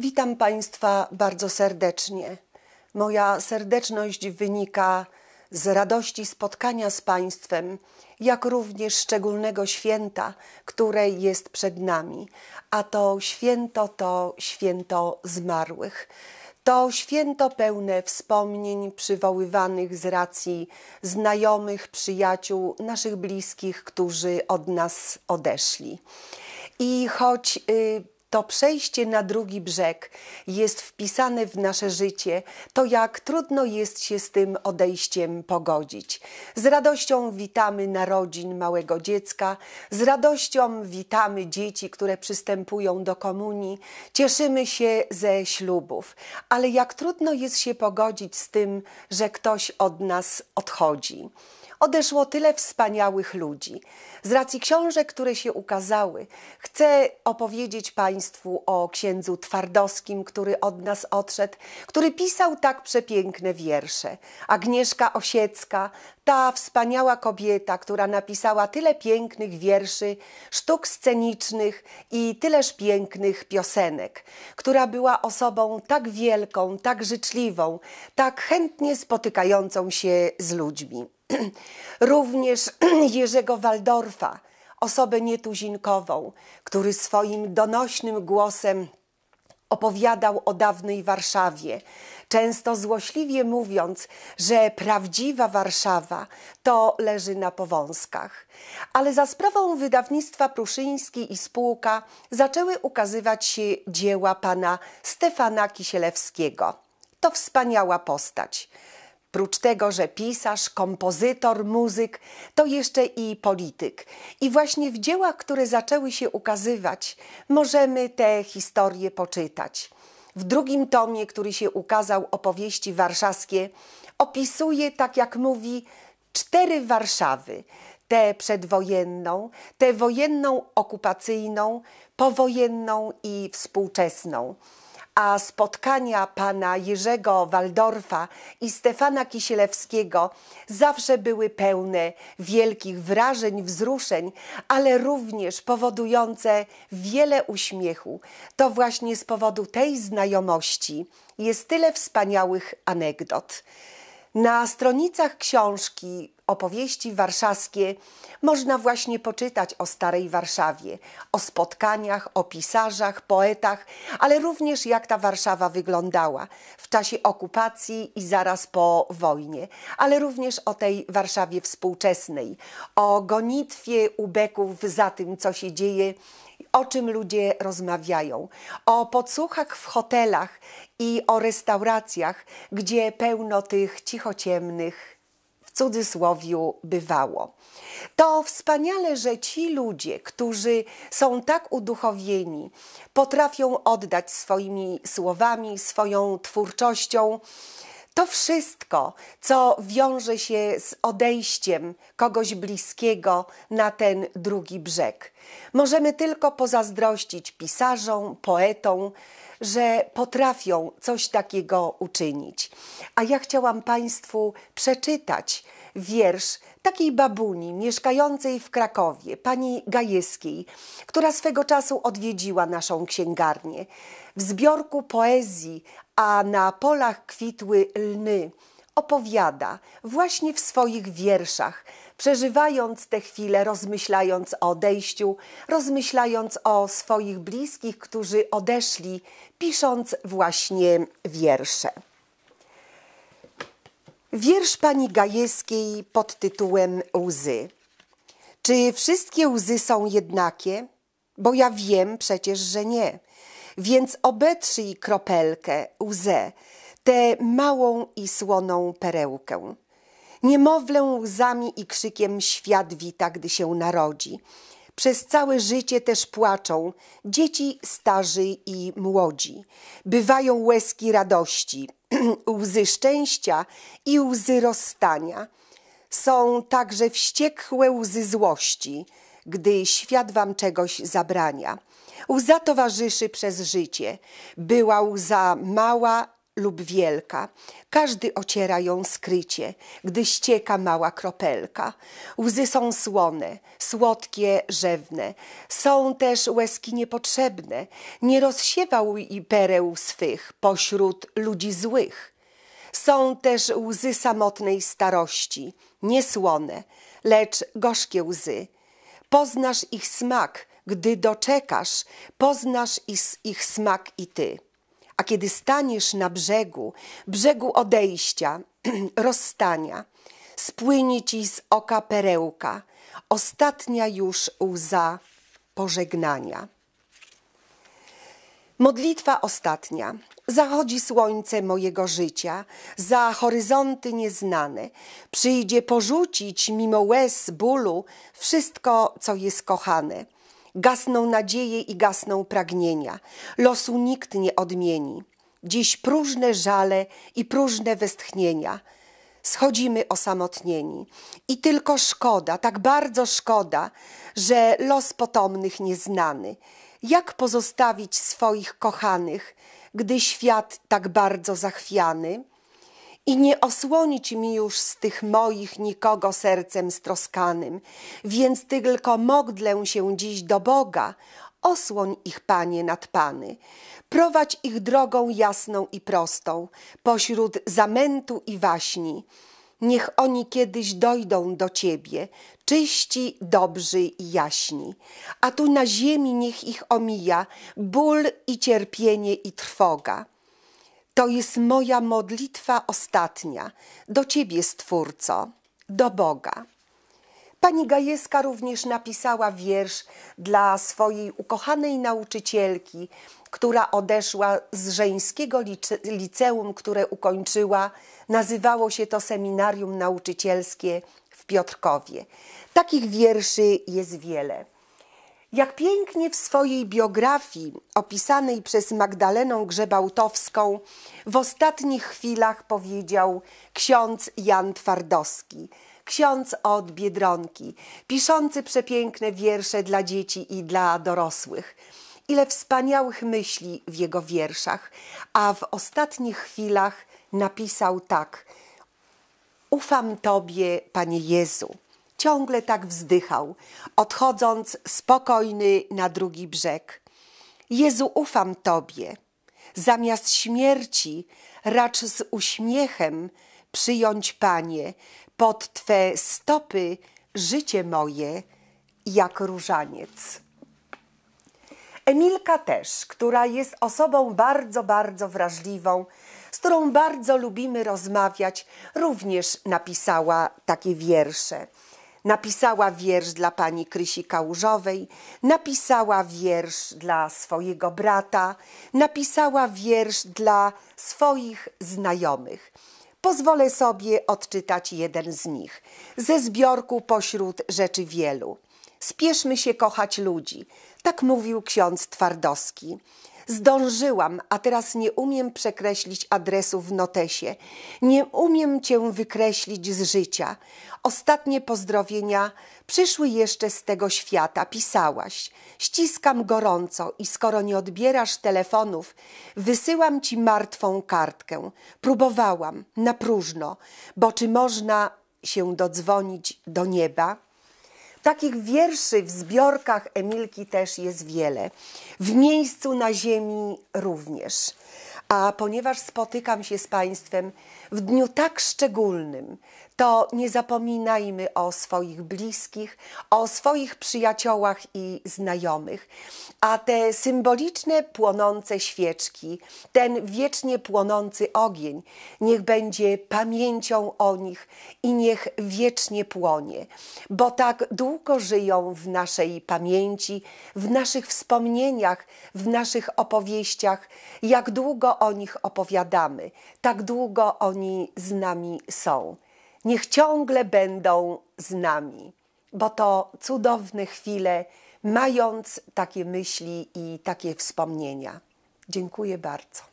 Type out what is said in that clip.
Witam Państwa bardzo serdecznie. Moja serdeczność wynika z radości spotkania z Państwem, jak również szczególnego święta, które jest przed nami, a to święto to święto zmarłych. To święto pełne wspomnień przywoływanych z racji znajomych, przyjaciół, naszych bliskich, którzy od nas odeszli. I choć y, to przejście na drugi brzeg jest wpisane w nasze życie, to jak trudno jest się z tym odejściem pogodzić. Z radością witamy narodzin małego dziecka, z radością witamy dzieci, które przystępują do komunii, cieszymy się ze ślubów, ale jak trudno jest się pogodzić z tym, że ktoś od nas odchodzi odeszło tyle wspaniałych ludzi. Z racji książek, które się ukazały, chcę opowiedzieć Państwu o księdzu Twardowskim, który od nas odszedł, który pisał tak przepiękne wiersze. Agnieszka Osiecka, ta wspaniała kobieta, która napisała tyle pięknych wierszy, sztuk scenicznych i tyleż pięknych piosenek, która była osobą tak wielką, tak życzliwą, tak chętnie spotykającą się z ludźmi. Również Jerzego Waldorfa, osobę nietuzinkową, który swoim donośnym głosem opowiadał o dawnej Warszawie, często złośliwie mówiąc, że prawdziwa Warszawa to leży na Powązkach. Ale za sprawą wydawnictwa Pruszyński i spółka zaczęły ukazywać się dzieła pana Stefana Kisielewskiego. To wspaniała postać. Prócz tego, że pisarz, kompozytor, muzyk, to jeszcze i polityk. I właśnie w dziełach, które zaczęły się ukazywać, możemy te historie poczytać. W drugim tomie, który się ukazał, opowieści warszawskie, opisuje, tak jak mówi, cztery Warszawy. Tę przedwojenną, tę wojenną, okupacyjną, powojenną i współczesną a spotkania pana Jerzego Waldorfa i Stefana Kisielewskiego zawsze były pełne wielkich wrażeń, wzruszeń, ale również powodujące wiele uśmiechu. To właśnie z powodu tej znajomości jest tyle wspaniałych anegdot. Na stronicach książki opowieści warszawskie można właśnie poczytać o starej Warszawie, o spotkaniach, o pisarzach, poetach, ale również jak ta Warszawa wyglądała w czasie okupacji i zaraz po wojnie, ale również o tej Warszawie współczesnej, o gonitwie ubeków za tym, co się dzieje o czym ludzie rozmawiają, o podsłuchach w hotelach i o restauracjach, gdzie pełno tych cichociemnych cudzysłowiu bywało. To wspaniale, że ci ludzie, którzy są tak uduchowieni, potrafią oddać swoimi słowami, swoją twórczością, to wszystko, co wiąże się z odejściem kogoś bliskiego na ten drugi brzeg. Możemy tylko pozazdrościć pisarzom, poetom, że potrafią coś takiego uczynić. A ja chciałam Państwu przeczytać wiersz takiej babuni mieszkającej w Krakowie, pani Gajewskiej, która swego czasu odwiedziła naszą księgarnię. W zbiorku poezji, a na polach kwitły lny, opowiada właśnie w swoich wierszach, przeżywając te chwile, rozmyślając o odejściu, rozmyślając o swoich bliskich, którzy odeszli, pisząc właśnie wiersze. Wiersz pani Gajewskiej pod tytułem Łzy. Czy wszystkie łzy są jednakie? Bo ja wiem przecież, że nie. Więc obetrzyj kropelkę, łzę, tę małą i słoną perełkę. Niemowlę łzami i krzykiem świat wita, gdy się narodzi. Przez całe życie też płaczą dzieci, starzy i młodzi. Bywają łezki radości, łzy szczęścia i łzy rozstania. Są także wściekłe łzy złości, gdy świat wam czegoś zabrania. Łza towarzyszy przez życie. Była łza mała lub wielka. Każdy ociera ją skrycie, gdy ścieka mała kropelka. Łzy są słone, słodkie, rzewne. Są też łezki niepotrzebne. Nie rozsiewał i pereł swych pośród ludzi złych. Są też łzy samotnej starości, niesłone, lecz gorzkie łzy. Poznasz ich smak, gdy doczekasz, poznasz ich smak i ty. A kiedy staniesz na brzegu, brzegu odejścia, rozstania, spłynie ci z oka perełka, ostatnia już łza pożegnania. Modlitwa ostatnia. Zachodzi słońce mojego życia, za horyzonty nieznane. Przyjdzie porzucić mimo łez, bólu, wszystko, co jest kochane Gasną nadzieje i gasną pragnienia. Losu nikt nie odmieni. Dziś próżne żale i próżne westchnienia. Schodzimy osamotnieni. I tylko szkoda, tak bardzo szkoda, że los potomnych nieznany. Jak pozostawić swoich kochanych, gdy świat tak bardzo zachwiany? i nie osłonić mi już z tych moich nikogo sercem stroskanym, więc tylko modlę się dziś do Boga, osłoń ich, Panie, nad Pany. Prowadź ich drogą jasną i prostą, pośród zamętu i waśni. Niech oni kiedyś dojdą do Ciebie, czyści, dobrzy i jaśni. A tu na ziemi niech ich omija ból i cierpienie i trwoga. To jest moja modlitwa ostatnia do Ciebie, Stwórco, do Boga. Pani Gajewska również napisała wiersz dla swojej ukochanej nauczycielki, która odeszła z żeńskiego liceum, które ukończyła. Nazywało się to Seminarium Nauczycielskie w Piotrkowie. Takich wierszy jest wiele. Jak pięknie w swojej biografii opisanej przez Magdalenę Grzebałtowską w ostatnich chwilach powiedział ksiądz Jan Twardowski, ksiądz od Biedronki, piszący przepiękne wiersze dla dzieci i dla dorosłych. Ile wspaniałych myśli w jego wierszach, a w ostatnich chwilach napisał tak: Ufam Tobie, Panie Jezu ciągle tak wzdychał, odchodząc spokojny na drugi brzeg. Jezu, ufam Tobie. Zamiast śmierci, racz z uśmiechem przyjąć, Panie, pod Twe stopy życie moje jak różaniec. Emilka też, która jest osobą bardzo, bardzo wrażliwą, z którą bardzo lubimy rozmawiać, również napisała takie wiersze. Napisała wiersz dla pani Krysi Kałużowej, napisała wiersz dla swojego brata, napisała wiersz dla swoich znajomych. Pozwolę sobie odczytać jeden z nich, ze zbiorku pośród rzeczy wielu. Spieszmy się kochać ludzi, tak mówił ksiądz Twardowski. Zdążyłam, a teraz nie umiem przekreślić adresu w notesie. Nie umiem cię wykreślić z życia. Ostatnie pozdrowienia przyszły jeszcze z tego świata, pisałaś. Ściskam gorąco i skoro nie odbierasz telefonów, wysyłam ci martwą kartkę. Próbowałam, na próżno, bo czy można się dodzwonić do nieba? Takich wierszy w zbiorkach Emilki też jest wiele. W miejscu na ziemi również. A ponieważ spotykam się z Państwem w dniu tak szczególnym to nie zapominajmy o swoich bliskich, o swoich przyjaciołach i znajomych, a te symboliczne płonące świeczki, ten wiecznie płonący ogień, niech będzie pamięcią o nich i niech wiecznie płonie, bo tak długo żyją w naszej pamięci, w naszych wspomnieniach, w naszych opowieściach, jak długo o nich opowiadamy, tak długo o nich oni z nami są. Niech ciągle będą z nami, bo to cudowne chwile, mając takie myśli i takie wspomnienia. Dziękuję bardzo.